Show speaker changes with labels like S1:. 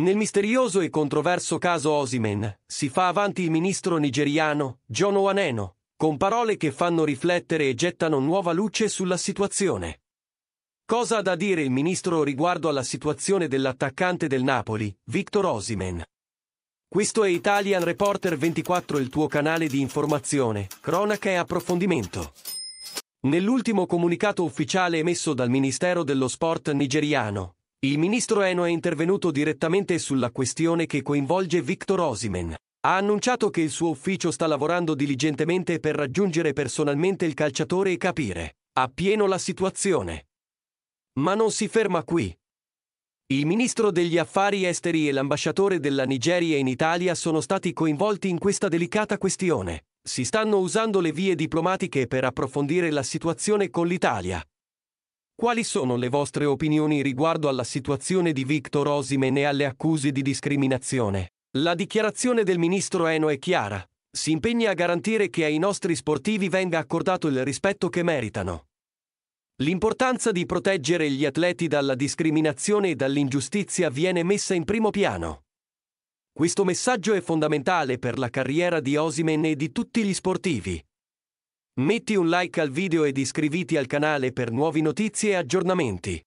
S1: Nel misterioso e controverso caso Osimen, si fa avanti il ministro nigeriano, John Oaneno, con parole che fanno riflettere e gettano nuova luce sulla situazione. Cosa ha da dire il ministro riguardo alla situazione dell'attaccante del Napoli, Victor Osimen? Questo è Italian Reporter 24 il tuo canale di informazione, cronaca e approfondimento. Nell'ultimo comunicato ufficiale emesso dal Ministero dello Sport nigeriano, il ministro Eno è intervenuto direttamente sulla questione che coinvolge Victor Osimen. Ha annunciato che il suo ufficio sta lavorando diligentemente per raggiungere personalmente il calciatore e capire appieno la situazione. Ma non si ferma qui. Il ministro degli affari esteri e l'ambasciatore della Nigeria in Italia sono stati coinvolti in questa delicata questione. Si stanno usando le vie diplomatiche per approfondire la situazione con l'Italia, quali sono le vostre opinioni riguardo alla situazione di Victor Osimen e alle accuse di discriminazione? La dichiarazione del ministro Eno è chiara. Si impegna a garantire che ai nostri sportivi venga accordato il rispetto che meritano. L'importanza di proteggere gli atleti dalla discriminazione e dall'ingiustizia viene messa in primo piano. Questo messaggio è fondamentale per la carriera di Osimen e di tutti gli sportivi. Metti un like al video ed iscriviti al canale per nuove notizie e aggiornamenti.